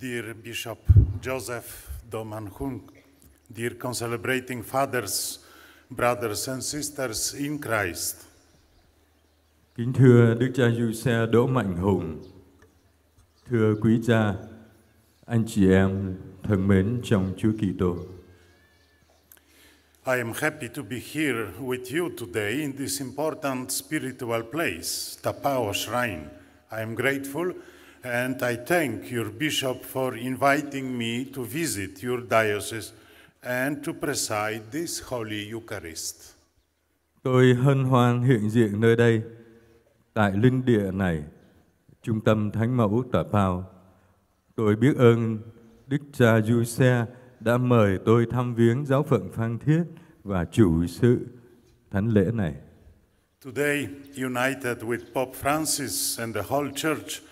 Dear Bishop Joseph Doman Hung, dear concelebrating fathers, brothers and sisters in Christ. Kính thưa Đức cha Giuse Đỗ Mạnh Hùng, thưa quý cha, anh chị em thân mến trong Chúa Kitô. I am happy to be here with you today in this important spiritual place, Tapao Shrine. I am grateful and I thank your bishop for inviting me to visit your diocese and to preside this Holy Eucharist. Tôi hân hoan hiện diện nơi đây, tại linh địa này, trung tâm Thánh Mẫu Tòa Pao. Tôi biết ơn Đức cha Giuse đã mời tôi thăm viếng giáo phận Phan Thiết và chủ sự thánh lễ này. Today, united with Pope Francis and the whole Church,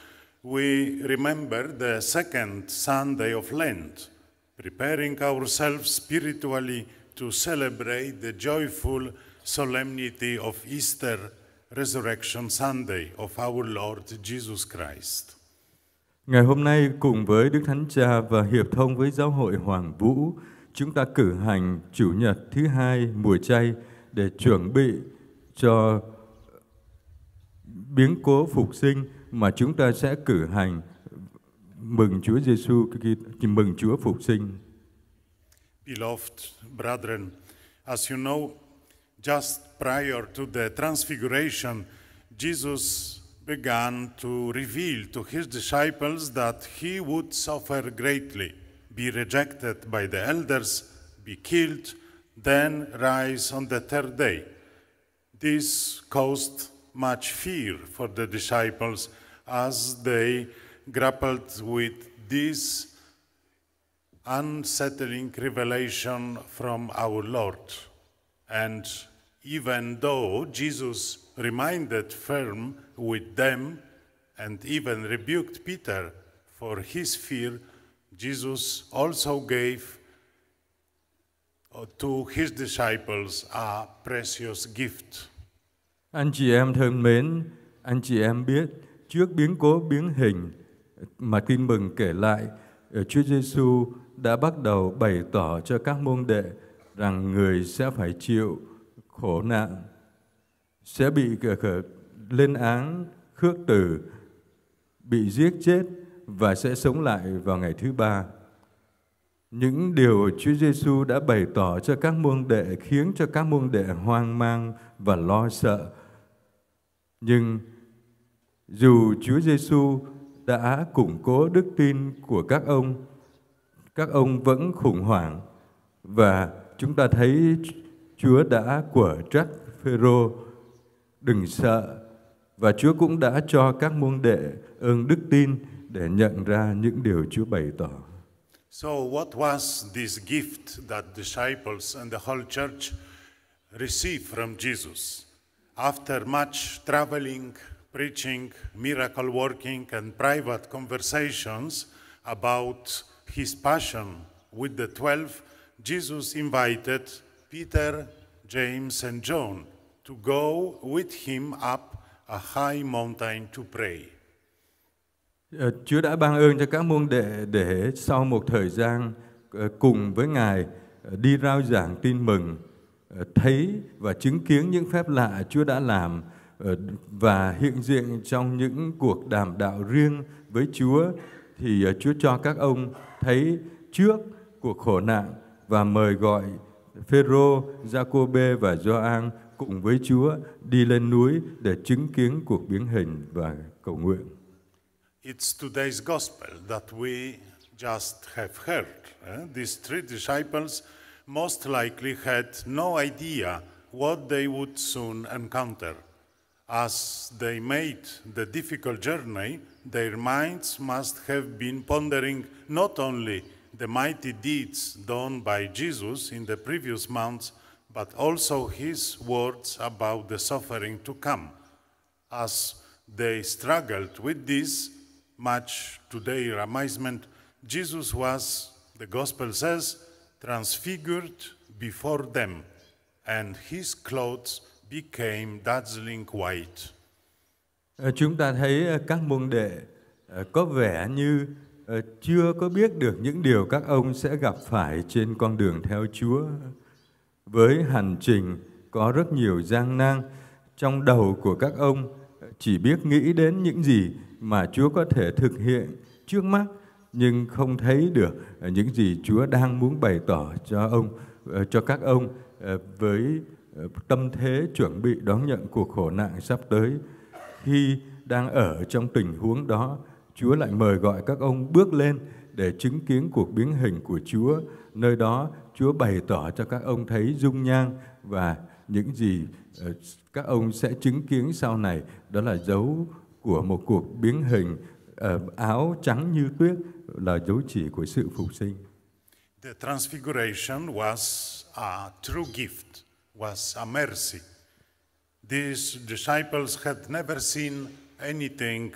we remember the second Sunday of Lent, preparing ourselves spiritually to celebrate the joyful solemnity of Easter, Resurrection Sunday of our Lord Jesus Christ. Ngày hôm nay cùng với Đức Thánh Cha và hiệp thông với Giáo hội Hoàng Vũ, chúng ta cử hành chủ nhật thứ hai mùa chay để chuẩn bị cho biến cố phục sinh mà chúng ta sẽ cử hành mừng Chúa Giêsu mừng Chúa phục sinh. Beloved brethren, as you know, just prior to the transfiguration, Jesus began to reveal to his disciples that he would suffer greatly, be rejected by the elders, be killed, then rise on the third day. This caused much fear for the disciples as they grappled with this unsettling revelation from our Lord. And even though Jesus reminded firm with them and even rebuked Peter for his fear, Jesus also gave uh, to his disciples a precious gift. Anh chị em thân mến, anh chị em biết trước biến cố biến hình mà Tin Mừng kể lại, ờ, Chúa Giêsu đã bắt đầu bày tỏ cho các môn đệ rằng người sẽ phải chịu khổ nạn, sẽ bị lên án, khước từ, bị giết chết và sẽ sống lại vào ngày thứ ba. Những điều Chúa Giêsu đã bày tỏ cho các môn đệ khiến cho các môn đệ hoang mang và lo sợ nhưng dù Chúa Giêsu đã củng cố đức tin của các ông, các ông vẫn khủng hoảng và chúng ta thấy Chúa đã của trách Phêrô đừng sợ và Chúa cũng đã cho các môn đệ ơn đức tin để nhận ra những điều Chúa bày tỏ. So what was this gift that disciples and the whole church received from Jesus? After much traveling, preaching, miracle working, and private conversations about his passion with the twelve, Jesus invited Peter, James, and John to go with him up a high mountain to pray. Chúa đã ban ơn cho các môn đệ để sau một thời gian cùng với Ngài đi rao giảng tin mừng Ờ, thấy và chứng kiến những phép lạ Chúa đã làm ờ, và hiện diện trong những cuộc đàm đạo riêng với Chúa thì ờ, Chúa cho các ông thấy trước cuộc khổ nạn và mời gọi Phêrô, Giacôbê và Gioan cùng với Chúa đi lên núi để chứng kiến cuộc biến hình và cầu nguyện. It's today's gospel that we just have heard. Eh? These three disciples most likely had no idea what they would soon encounter. As they made the difficult journey, their minds must have been pondering not only the mighty deeds done by Jesus in the previous months, but also his words about the suffering to come. As they struggled with this, much to their amazement, Jesus was, the Gospel says, transfigured before them, and his clothes became dazzling white. Ờ, chúng ta thấy ờ, các môn đệ ờ, có vẻ như chưa có biết được những điều các ông sẽ gặp phải trên con đường theo Chúa. Với hành trình có rất nhiều gian nan, trong đầu của các ông chỉ biết nghĩ đến những gì mà Chúa có thể thực hiện trước mắt nhưng không thấy được à, những gì Chúa đang muốn bày tỏ cho ông ờ, cho các ông ờ, với ờ, tâm thế chuẩn bị đón nhận cuộc khổ nạn sắp tới khi đang ở trong tình huống đó Chúa lại mời gọi các ông bước lên để chứng kiến cuộc biến hình của Chúa nơi đó Chúa bày tỏ cho các ông thấy dung nhang và những gì các ông sẽ chứng kiến sau này đó là dấu của một cuộc biến hình áo trắng như tuyết là dấu chỉ của sự phục sinh. The transfiguration was a true gift, was a mercy. These disciples had never seen anything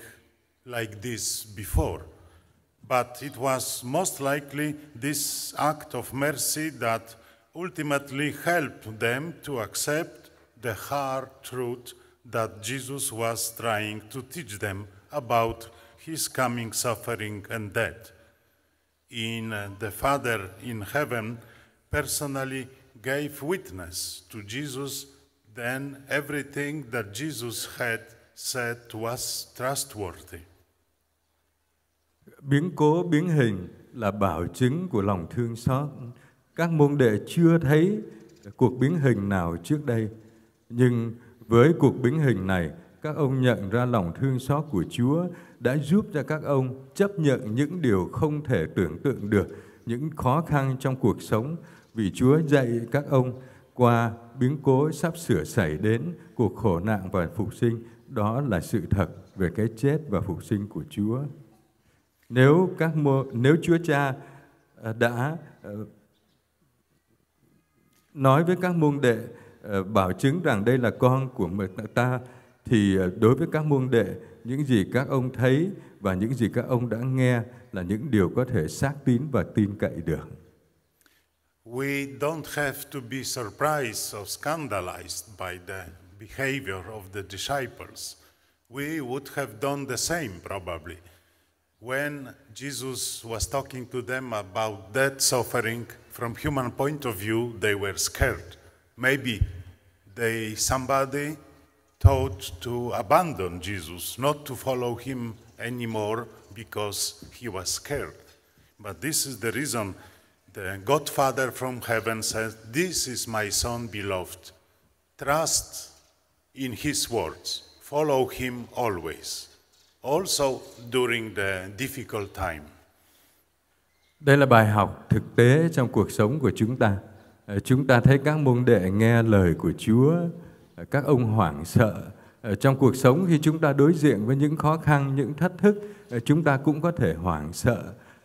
like this before. But it was most likely this act of mercy that ultimately helped them to accept the hard truth that Jesus was trying to teach them about his coming, suffering, and death. In uh, the Father in heaven personally gave witness to Jesus, then everything that Jesus had said was trustworthy. Biến cố biến hình là bảo chứng của lòng thương xót. Các môn đệ chưa thấy cuộc biến hình nào trước đây, nhưng với cuộc biến hình này, các ông nhận ra lòng thương xót của Chúa đã giúp cho các ông chấp nhận những điều không thể tưởng tượng được, những khó khăn trong cuộc sống vì Chúa dạy các ông qua biến cố sắp sửa xảy đến cuộc khổ nạn và phục sinh đó là sự thật về cái chết và phục sinh của Chúa. Nếu các mô, nếu Chúa Cha à, đã à, nói với các môn đệ à, bảo chứng rằng đây là con của ta thì đối với các môn đệ những gì các ông thấy và những gì các ông đã nghe là những điều có thể xác tín và tin cậy được. We don't have to be surprised or scandalized by the behavior of the disciples. We would have done the same probably. When Jesus was talking to them about that suffering, from human point of view, they were scared. Maybe they somebody taught to abandon Jesus, not to follow him anymore because he was scared. But this is the reason the Godfather from heaven says, This is my son beloved. Trust in his words, follow him always, also during the difficult time. Đây là bài học thực tế trong cuộc sống của chúng ta. Chúng ta thấy các môn đệ nghe lời của Chúa các ông hoảng sợ trong cuộc sống khi chúng ta đối diện với những khó khăn những thách thức ờ, chúng ta cũng có thể hoảng sợ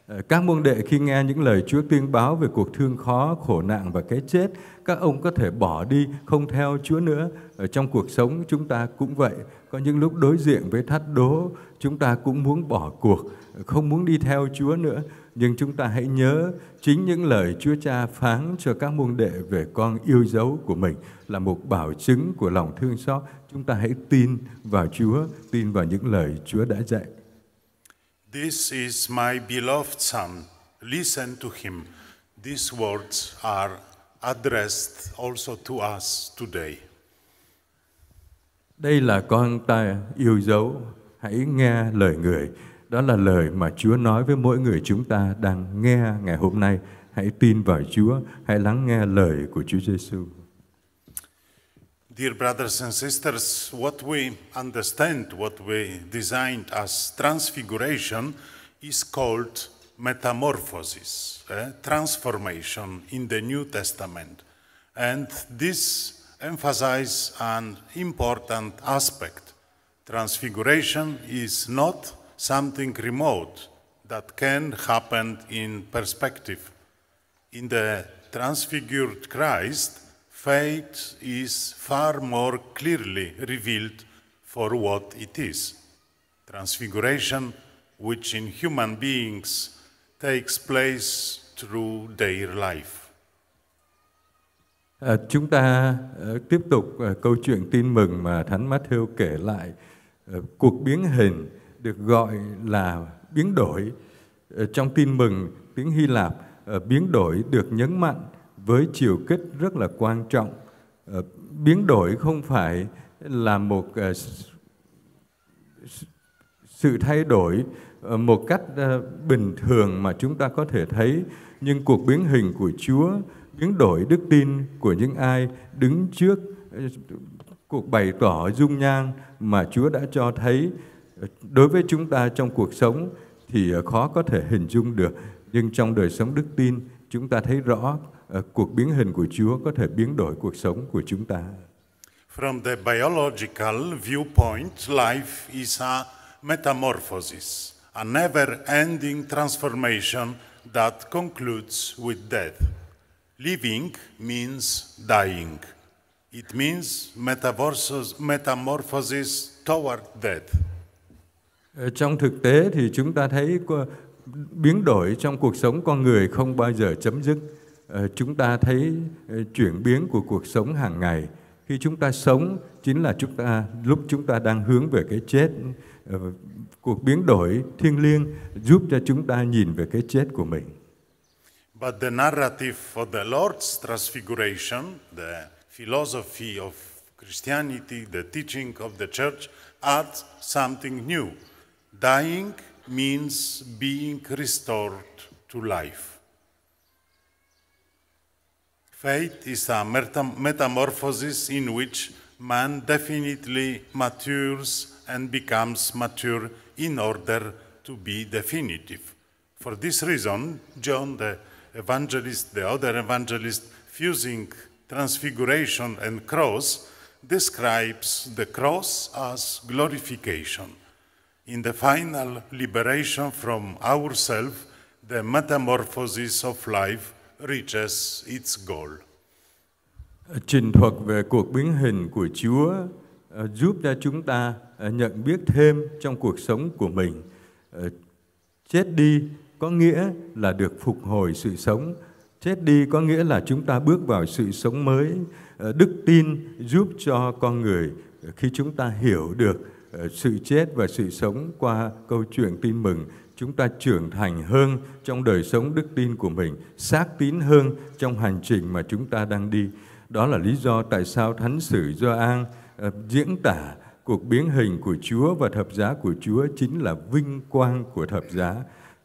ờ, các môn đệ khi nghe những lời Chúa tuyên báo về cuộc thương khó, khổ nạn và cái chết, các ông có thể bỏ đi, không theo Chúa nữa. Ở trong cuộc sống chúng ta cũng vậy, có những lúc đối diện với thách đố, chúng ta cũng muốn bỏ cuộc, không muốn đi theo Chúa nữa nhưng chúng ta hãy nhớ chính những lời Chúa Cha phán cho các môn đệ về con yêu dấu của mình là một bảo chứng của lòng thương xót. Chúng ta hãy tin vào Chúa, tin vào những lời Chúa đã dạy. This is my beloved son. Listen to him. These words are addressed also to us today. Đây là con ta yêu dấu, hãy nghe lời người. Đó là lời mà Chúa nói với mỗi người chúng ta đang nghe ngày hôm nay. Hãy tin vào Chúa, hãy lắng nghe lời của Chúa Giêsu. Dear brothers and sisters, what we understand, what we designed as transfiguration is called metamorphosis, eh? transformation in the New Testament. And this emphasizes an important aspect. Transfiguration is not something remote that can happen in perspective. In the transfigured Christ, faith is far more clearly revealed for what it is. Transfiguration, which in human beings takes place through their life. À, chúng ta uh, tiếp tục uh, câu chuyện tin mừng mà Thánh Matthew kể lại uh, cuộc biến hình được gọi là biến đổi. Ờ, trong tin mừng tiếng Hy Lạp, ờ, biến đổi được nhấn mạnh với chiều kích rất là quan trọng. Ờ, biến đổi không phải là một sự thay đổi một cách bình thường mà chúng ta có thể thấy nhưng cuộc biến hình của Chúa biến đổi đức tin của những ai đứng trước cuộc bày tỏ dung nhang mà Chúa đã cho thấy đối với chúng ta trong cuộc sống thì ờ, khó có thể hình dung được nhưng trong đời sống đức tin chúng ta thấy rõ ờ, cuộc biến hình của Chúa có thể biến đổi cuộc sống của chúng ta. From the biological viewpoint, life is a metamorphosis, a never-ending transformation that concludes with death. Living means dying. It means metamorphosis, metamorphosis toward death. Ờ, trong thực tế thì chúng ta thấy biến đổi trong cuộc sống con người không bao giờ chấm dứt. Ờ, chúng ta thấy ờ, chuyển biến của cuộc sống hàng ngày. Khi chúng ta sống chính là chúng ta lúc chúng ta đang hướng về cái chết. Cuộc biến đổi thiêng liêng giúp cho chúng ta nhìn về cái chết của mình. But the narrative for the Lord's transfiguration, the philosophy of Christianity, the teaching of the church adds something new. Dying means being restored to life. Faith is a metamorphosis in which man definitely matures and becomes mature in order to be definitive. For this reason, John the evangelist, the other evangelist, fusing transfiguration and cross, describes the cross as glorification. in the final liberation from ourselves, the metamorphosis of life reaches its goal. Trình thuật về cuộc biến hình của Chúa ờ, giúp cho chúng ta ờ, nhận biết thêm trong cuộc sống của mình. Ờ, chết đi có nghĩa là được phục hồi sự sống. Chết đi có nghĩa là chúng ta bước vào sự sống mới. Đức tin giúp cho con người khi chúng ta hiểu được Ờ, sự chết và sự sống qua câu chuyện tin mừng chúng ta trưởng thành hơn trong đời sống đức tin của mình xác tín hơn trong hành trình mà chúng ta đang đi đó là lý do tại sao thánh sử Gioan ờ, diễn tả cuộc biến hình của Chúa và thập giá của Chúa chính là vinh quang của thập giá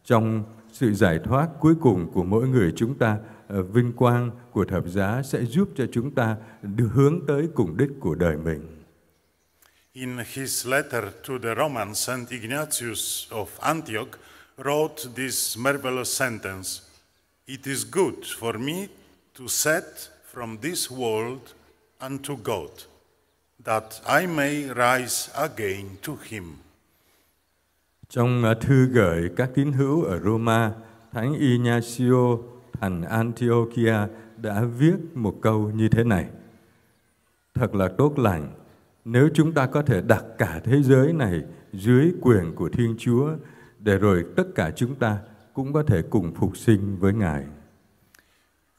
trong sự giải thoát cuối cùng của mỗi người chúng ta ờ, vinh quang của thập giá sẽ giúp cho chúng ta đưa hướng tới cùng đích của đời mình In his letter to the Romans, St. Ignatius of Antioch wrote this marvelous sentence It is good for me to set from this world unto God, that I may rise again to him. Trong à, thư gửi các tín hữu ở Roma, Thánh Ignacio thành Antiochia đã viết một câu như thế này. Thật là tốt lành nếu chúng ta có thể đặt cả thế giới này dưới quyền của Thiên Chúa, để rồi tất cả chúng ta cũng có thể cùng phục sinh với Ngài.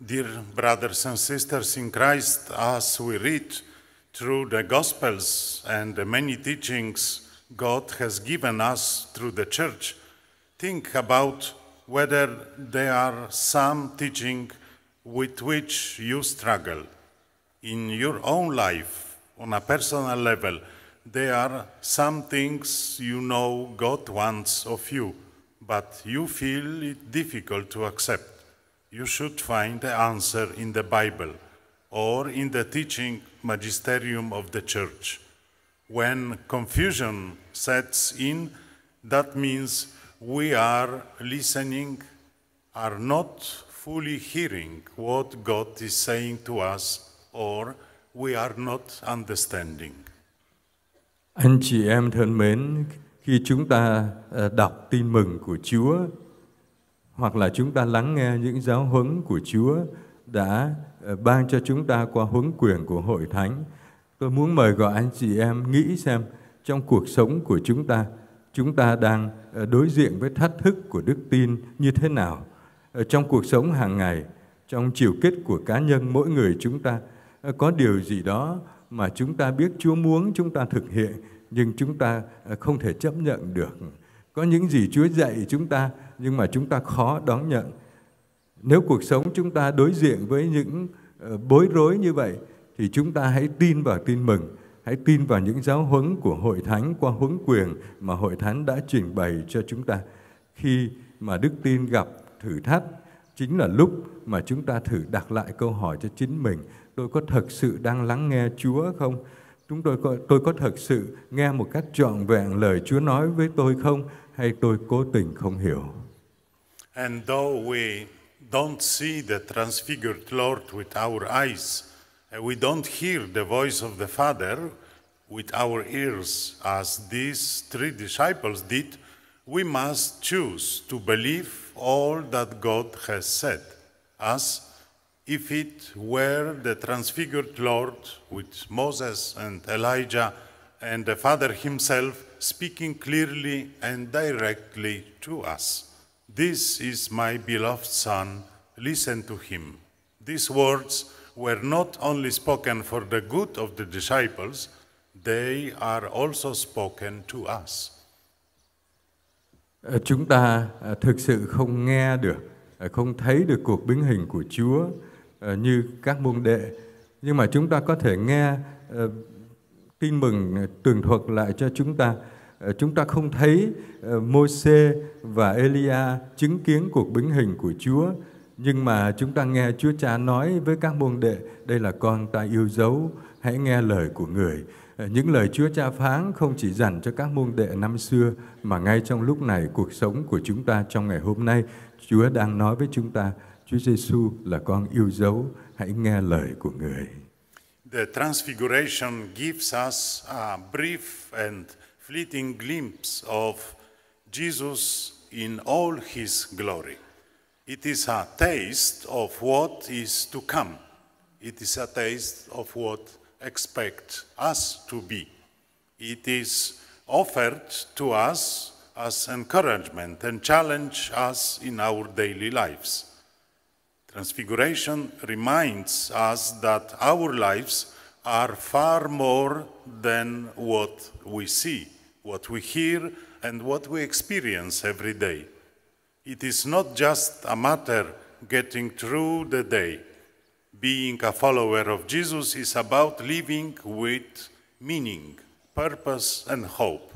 Dear brothers and sisters in Christ, as we read through the Gospels and the many teachings God has given us through the Church, think about whether there are some teaching with which you struggle in your own life on a personal level. There are some things you know God wants of you, but you feel it difficult to accept. You should find the answer in the Bible or in the teaching magisterium of the church. When confusion sets in, that means we are listening, are not fully hearing what God is saying to us, or we are not understanding. Anh chị em thân mến, khi chúng ta ờ, đọc tin mừng của Chúa hoặc là chúng ta lắng nghe những giáo huấn của Chúa đã ờ, ban cho chúng ta qua huấn quyền của hội thánh, tôi muốn mời gọi anh chị em nghĩ xem trong cuộc sống của chúng ta chúng ta đang ờ, đối diện với thách thức của đức tin như thế nào trong cuộc sống hàng ngày trong chiều kích của cá nhân mỗi người chúng ta Ờ, có điều gì đó mà chúng ta biết Chúa muốn chúng ta thực hiện nhưng chúng ta ờ, không thể chấp nhận được. Có những gì Chúa dạy chúng ta nhưng mà chúng ta khó đón nhận. Nếu cuộc sống chúng ta đối diện với những ờ, bối rối như vậy thì chúng ta hãy tin vào tin mừng, hãy tin vào những giáo huấn của hội thánh qua huấn quyền mà hội thánh đã trình bày cho chúng ta. Khi mà đức tin gặp thử thách chính là lúc mà chúng ta thử đặt lại câu hỏi cho chính mình tôi có thật sự đang lắng nghe Chúa không? Chúng tôi có, tôi có thật sự nghe một cách trọn vẹn lời Chúa nói với tôi không? Hay tôi cố tình không hiểu? And though we don't see the transfigured Lord with our eyes, we don't hear the voice of the Father with our ears as these three disciples did, we must choose to believe all that God has said, as if it were the transfigured Lord with Moses and Elijah and the Father himself speaking clearly and directly to us. This is my beloved Son, listen to him. These words were not only spoken for the good of the disciples, they are also spoken to us. Chúng ta thực sự không nghe được, không thấy được cuộc biến hình của Chúa Ờ, như các môn đệ nhưng mà chúng ta có thể nghe ờ, tin mừng ờ, tường thuật lại cho chúng ta chúng ta không thấy Môse và Elia chứng kiến cuộc bính hình của Chúa nhưng mà chúng ta nghe Chúa Cha nói với các môn đệ đây là con ta yêu dấu hãy nghe lời của người những lời Chúa Cha phán không chỉ dành cho các môn đệ năm xưa mà ngay trong lúc này cuộc sống của chúng ta trong ngày hôm nay Chúa đang nói với chúng ta Chúa Giêsu là con yêu dấu, hãy nghe lời của người. The transfiguration gives us a brief and fleeting glimpse of Jesus in all his glory. It is a taste of what is to come. It is a taste of what expect us to be. It is offered to us as encouragement and challenge us in our daily lives. Transfiguration reminds us that our lives are far more than what we see, what we hear, and what we experience every day. It is not just a matter getting through the day. Being a follower of Jesus is about living with meaning, purpose, and hope.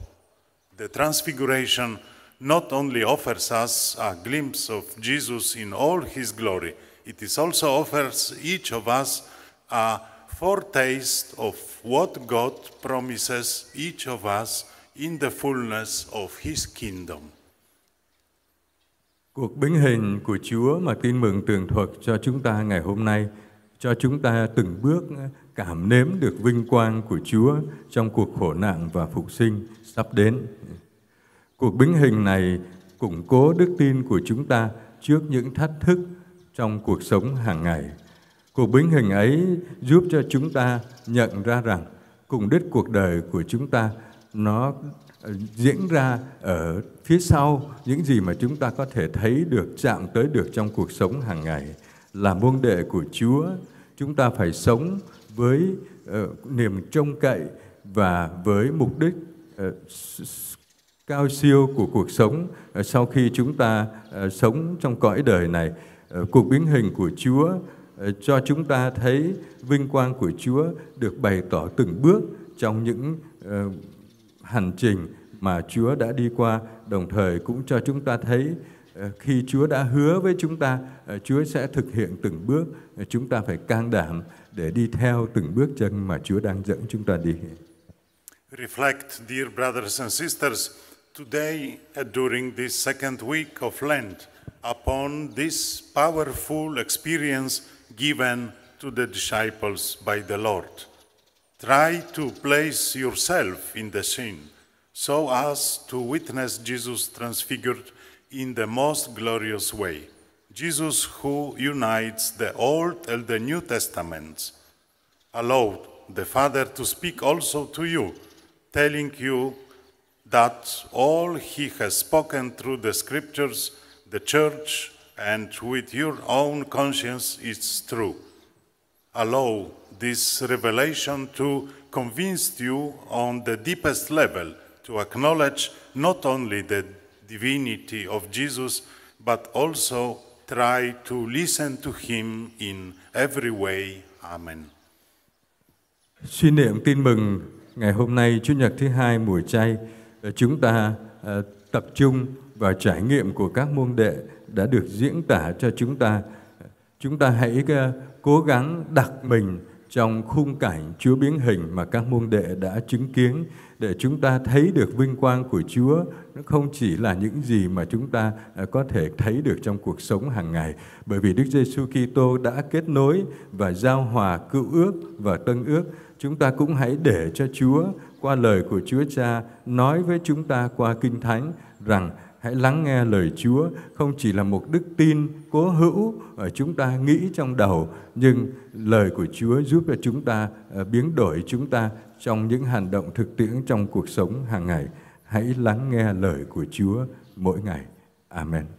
The Transfiguration not only offers us a glimpse of Jesus in all his glory, It is also offers each of us a foretaste of what God promises each of us in the fullness of His kingdom. Cuộc biến hình của Chúa mà tin mừng tường thuật cho chúng ta ngày hôm nay cho chúng ta từng bước cảm nếm được vinh quang của Chúa trong cuộc khổ nạn và phục sinh sắp đến. Cuộc biến hình này củng cố đức tin của chúng ta trước những thách thức trong cuộc sống hàng ngày. Cuộc biến hình ấy giúp cho chúng ta nhận ra rằng cùng đích cuộc đời của chúng ta nó ờ, diễn ra ở phía sau những gì mà chúng ta có thể thấy được, chạm tới được trong cuộc sống hàng ngày. Là môn đệ của Chúa, chúng ta phải sống với uh, niềm trông cậy và với mục đích uh, cao siêu của cuộc sống uh, sau khi chúng ta uh, sống trong cõi đời này Ờ, cuộc biến hình của Chúa ờ, cho chúng ta thấy vinh quang của Chúa được bày tỏ từng bước trong những ờ, hành trình mà Chúa đã đi qua, đồng thời cũng cho chúng ta thấy khi Chúa đã hứa với chúng ta, Chúa sẽ thực hiện từng bước, chúng ta phải can đảm để đi theo từng bước chân mà Chúa đang dẫn chúng ta đi. Reflect, dear brothers and sisters, today uh, during this second week of Lent – upon this powerful experience given to the disciples by the Lord. Try to place yourself in the scene so as to witness Jesus transfigured in the most glorious way. Jesus, who unites the Old and the New Testaments, allowed the Father to speak also to you, telling you that all he has spoken through the scriptures the church and with your own conscience it's true. Allow this revelation to convince you on the deepest level to acknowledge not only the divinity of Jesus, but also try to listen to him in every way. Amen. Suy niệm tin mừng ngày hôm nay Chủ nhật thứ hai mùa chay chúng ta uh, tập trung và trải nghiệm của các môn đệ đã được diễn tả cho chúng ta. Chúng ta hãy ờ, cố gắng đặt mình trong khung cảnh Chúa biến hình mà các môn đệ đã chứng kiến để chúng ta thấy được vinh quang của Chúa nó không chỉ là những gì mà chúng ta ờ, có thể thấy được trong cuộc sống hàng ngày bởi vì Đức Giêsu Kitô đã kết nối và giao hòa cựu ước và tân ước chúng ta cũng hãy để cho Chúa qua lời của Chúa Cha nói với chúng ta qua kinh thánh rằng Hãy lắng nghe lời Chúa không chỉ là một đức tin cố hữu ở chúng ta nghĩ trong đầu, nhưng lời của Chúa giúp cho chúng ta ờ, biến đổi chúng ta trong những hành động thực tiễn trong cuộc sống hàng ngày. Hãy lắng nghe lời của Chúa mỗi ngày. Amen.